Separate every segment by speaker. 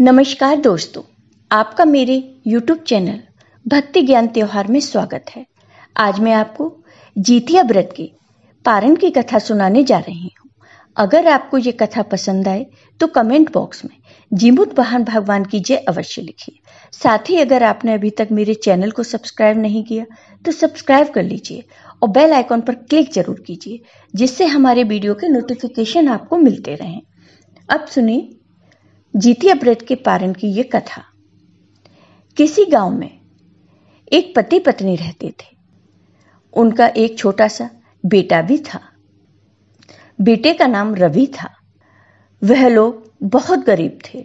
Speaker 1: नमस्कार दोस्तों आपका मेरे YouTube चैनल भक्ति ज्ञान त्योहार में स्वागत है आज मैं आपको जीतिया व्रत के पारण की कथा सुनाने जा रही हूँ अगर आपको ये कथा पसंद आए तो कमेंट बॉक्स में जीमुत बहन भगवान की जय अवश्य लिखिए साथ ही अगर आपने अभी तक मेरे चैनल को सब्सक्राइब नहीं किया तो सब्सक्राइब कर लीजिए और बेल आइकॉन पर क्लिक जरूर कीजिए जिससे हमारे वीडियो के नोटिफिकेशन आपको मिलते रहें अब सुनिए जीतिया व्रत के पारण की यह कथा किसी गांव में एक पति पत्नी रहते थे उनका एक छोटा सा बेटा भी था बेटे का नाम रवि था वह लोग बहुत गरीब थे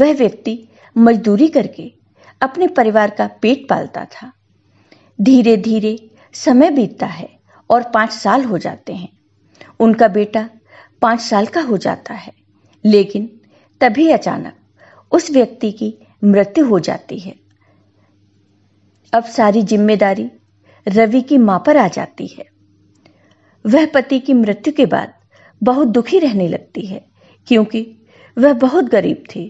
Speaker 1: वह व्यक्ति मजदूरी करके अपने परिवार का पेट पालता था धीरे धीरे समय बीतता है और पांच साल हो जाते हैं उनका बेटा पांच साल का हो जाता है लेकिन तभी अचानक उस व्यक्ति की मृत्यु हो जाती है अब सारी जिम्मेदारी रवि की मां पर आ जाती है वह पति की मृत्यु के बाद बहुत दुखी रहने लगती है क्योंकि वह बहुत गरीब थी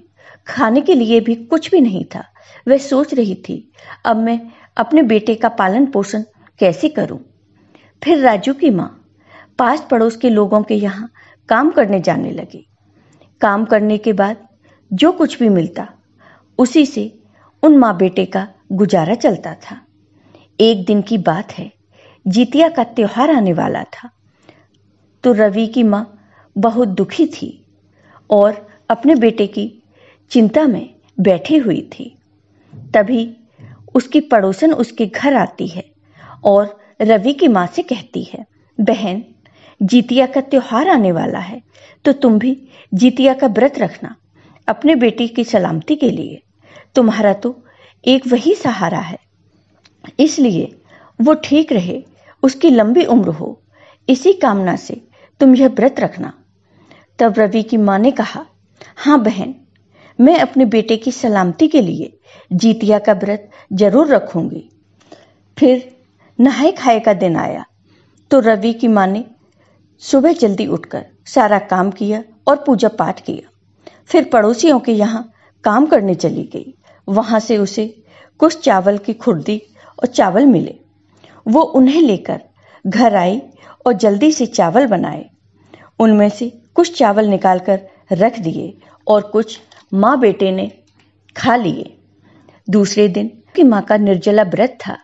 Speaker 1: खाने के लिए भी कुछ भी नहीं था वह सोच रही थी अब मैं अपने बेटे का पालन पोषण कैसे करूं? फिर राजू की मां पास पड़ोस के लोगों के यहां काम करने जाने लगी काम करने के बाद जो कुछ भी मिलता उसी से उन माँ बेटे का गुजारा चलता था एक दिन की बात है जीतिया का त्योहार आने वाला था तो रवि की माँ बहुत दुखी थी और अपने बेटे की चिंता में बैठी हुई थी तभी उसकी पड़ोसन उसके घर आती है और रवि की माँ से कहती है बहन जीतिया का त्योहार आने वाला है तो तुम भी जीतिया का व्रत रखना अपने बेटे की सलामती के लिए तुम्हारा तो एक वही सहारा है इसलिए वो ठीक रहे उसकी लंबी उम्र हो इसी कामना से तुम यह व्रत रखना तब रवि की माँ ने कहा हाँ बहन मैं अपने बेटे की सलामती के लिए जीतिया का व्रत जरूर रखूंगी फिर नहाए खाए का दिन आया तो रवि की माँ ने सुबह जल्दी उठकर सारा काम किया और पूजा पाठ किया फिर पड़ोसियों के यहाँ काम करने चली गई वहां से उसे कुछ चावल की खुर्दी और चावल मिले वो उन्हें लेकर घर आई और जल्दी से चावल बनाए उनमें से कुछ चावल निकालकर रख दिए और कुछ माँ बेटे ने खा लिए दूसरे दिन की माँ का निर्जला व्रत था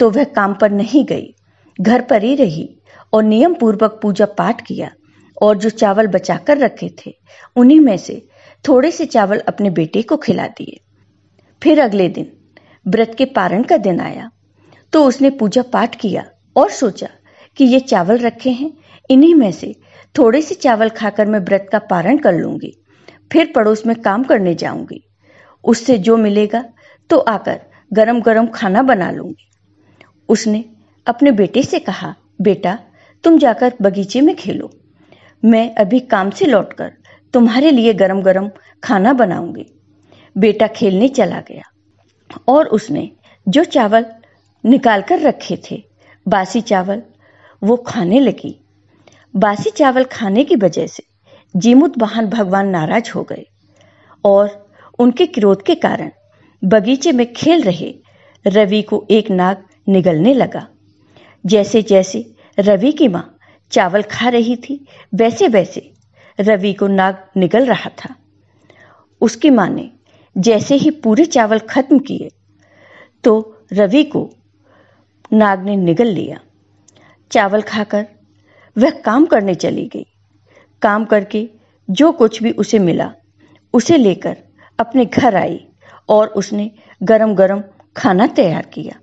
Speaker 1: तो वह काम पर नहीं गई घर पर ही रही और नियम पूर्वक पूजा पाठ किया और जो चावल बचाकर रखे थे उन्हीं में से थोड़े से चावल अपने बेटे को खिला दिए फिर अगले दिन व्रत के पारण का दिन आया तो उसने पूजा पाठ किया और सोचा कि ये चावल रखे हैं इन्हीं में से थोड़े से चावल खाकर मैं व्रत का पारण कर लूंगी फिर पड़ोस में काम करने जाऊंगी उससे जो मिलेगा तो आकर गरम गरम खाना बना लूंगी उसने अपने बेटे से कहा बेटा तुम जाकर बगीचे में खेलो मैं अभी काम से लौटकर तुम्हारे लिए गरम गरम खाना बनाऊंगी बेटा खेलने चला गया और उसने जो चावल निकाल कर रखे थे बासी चावल वो खाने लगी बासी चावल खाने की वजह से जीमुत बहन भगवान नाराज हो गए और उनके क्रोध के कारण बगीचे में खेल रहे रवि को एक नाग निगलने लगा जैसे जैसे रवि की माँ चावल खा रही थी वैसे वैसे रवि को नाग निकल रहा था उसकी माँ ने जैसे ही पूरे चावल खत्म किए तो रवि को नाग ने निगल लिया चावल खाकर वह काम करने चली गई काम करके जो कुछ भी उसे मिला उसे लेकर अपने घर आई और उसने गरम गरम खाना तैयार किया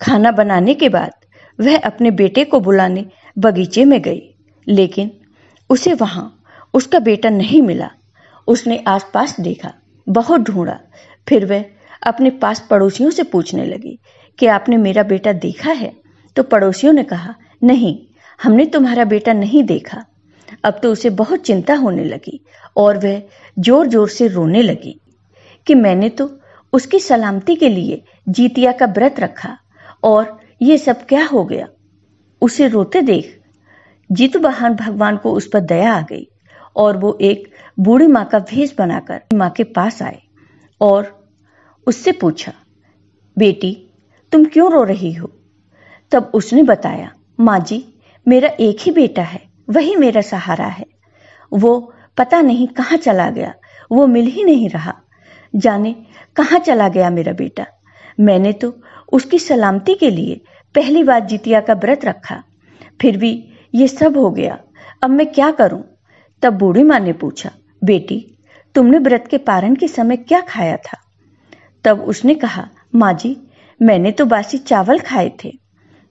Speaker 1: खाना बनाने के बाद वह अपने बेटे को बुलाने बगीचे में गई लेकिन उसे वहां उसका बेटा नहीं मिला उसने आसपास देखा बहुत ढूंढा फिर वह अपने पास पड़ोसियों से पूछने लगी कि आपने मेरा बेटा देखा है तो पड़ोसियों ने कहा नहीं हमने तुम्हारा बेटा नहीं देखा अब तो उसे बहुत चिंता होने लगी और वह जोर जोर से रोने लगी कि मैंने तो उसकी सलामती के लिए जीतिया का व्रत रखा और ये सब क्या हो गया उसे रोते देख जीतु बहान भगवान को उस पर दया आ गई और वो एक बूढ़ी माँ का भेष बनाकर माँ के पास आए और उससे पूछा बेटी तुम क्यों रो रही हो तब उसने बताया माँ जी मेरा एक ही बेटा है वही मेरा सहारा है वो पता नहीं कहाँ चला गया वो मिल ही नहीं रहा जाने कहाँ चला गया मेरा बेटा मैंने तो उसकी सलामती के लिए पहली बार जितिया का व्रत रखा फिर भी ये सब हो गया अब मैं क्या करूं तब बूढ़ी माँ ने पूछा बेटी तुमने व्रत के पारण के समय क्या खाया था तब उसने कहा माँ जी मैंने तो बासी चावल खाए थे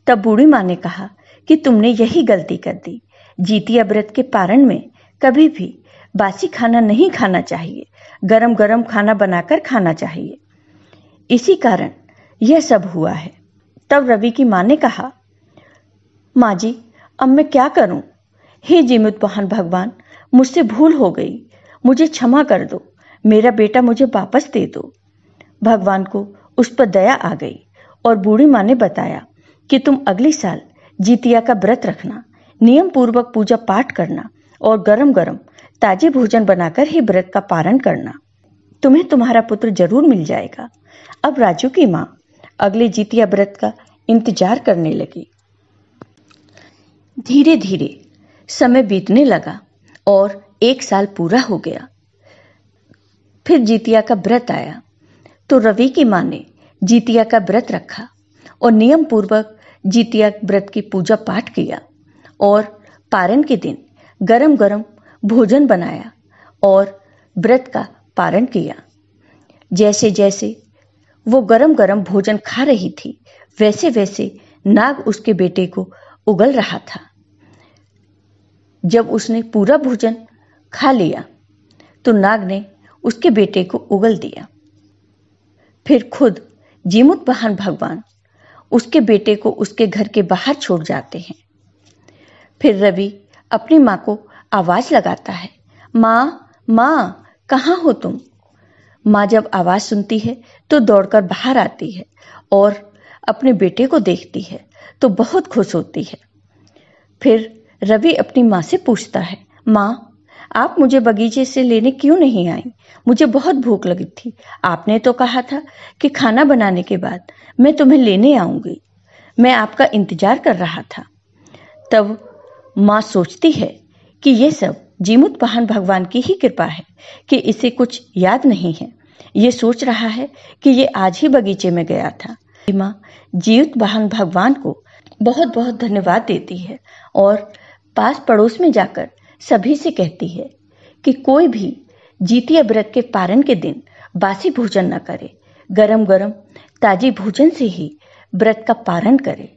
Speaker 1: तब बूढ़ी माँ ने कहा कि तुमने यही गलती कर दी जीतिया व्रत के पारण में कभी भी बासी खाना नहीं खाना चाहिए गरम गरम खाना बनाकर खाना चाहिए इसी कारण यह सब हुआ है तब रवि की मां ने कहा माँ जी अब मैं क्या करूं हे जीमुत्पहान भगवान मुझसे भूल हो गई मुझे क्षमा कर दो मेरा बेटा मुझे वापस दे दो भगवान को उस पर दया आ गई और बूढ़ी माँ ने बताया कि तुम अगले साल जीतिया का व्रत रखना नियम पूर्वक पूजा पाठ करना और गरम गरम ताजे भोजन बनाकर ही व्रत का पारण करना तुम्हें तुम्हारा पुत्र जरूर मिल जाएगा अब राजू की माँ अगले जीतिया व्रत का इंतजार करने लगी धीरे धीरे समय बीतने लगा और एक साल पूरा हो गया फिर जीतिया का व्रत आया तो रवि की माँ ने जीतिया का व्रत रखा और नियम पूर्वक जीतिया व्रत की पूजा पाठ किया और पारण के दिन गरम गरम भोजन बनाया और व्रत का पारण किया जैसे जैसे वो गरम गरम भोजन खा रही थी वैसे वैसे नाग उसके बेटे को उगल रहा था जब उसने पूरा भोजन खा लिया तो नाग ने उसके बेटे को उगल दिया फिर खुद जीमुत बहन भगवान उसके बेटे को उसके घर के बाहर छोड़ जाते हैं फिर रवि अपनी माँ को आवाज लगाता है माँ माँ कहाँ हो तुम माँ जब आवाज़ सुनती है तो दौड़कर बाहर आती है और अपने बेटे को देखती है तो बहुत खुश होती है फिर रवि अपनी माँ से पूछता है माँ आप मुझे बगीचे से लेने क्यों नहीं आई मुझे बहुत भूख लगी थी आपने तो कहा था कि खाना बनाने के बाद मैं तुम्हें लेने आऊंगी मैं आपका इंतजार कर रहा था तब माँ सोचती है कि ये सब पहन भगवान की ही कृपा है कि इसे कुछ याद नहीं है ये सोच रहा है कि ये आज ही बगीचे में गया था माँ जीवित बहन भगवान को बहुत बहुत धन्यवाद देती है और पास पड़ोस में जाकर सभी से कहती है कि कोई भी जीती व्रत के पारण के दिन बासी भोजन न करे गरम गरम ताजी भोजन से ही व्रत का पारण करे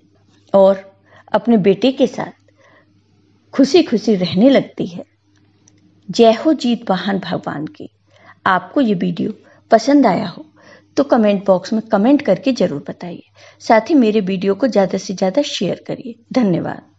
Speaker 1: और अपने बेटे के साथ खुशी खुशी रहने लगती है जय हो जीत वाहन भगवान की आपको ये वीडियो पसंद आया हो तो कमेंट बॉक्स में कमेंट करके ज़रूर बताइए साथ ही मेरे वीडियो को ज़्यादा से ज़्यादा शेयर करिए धन्यवाद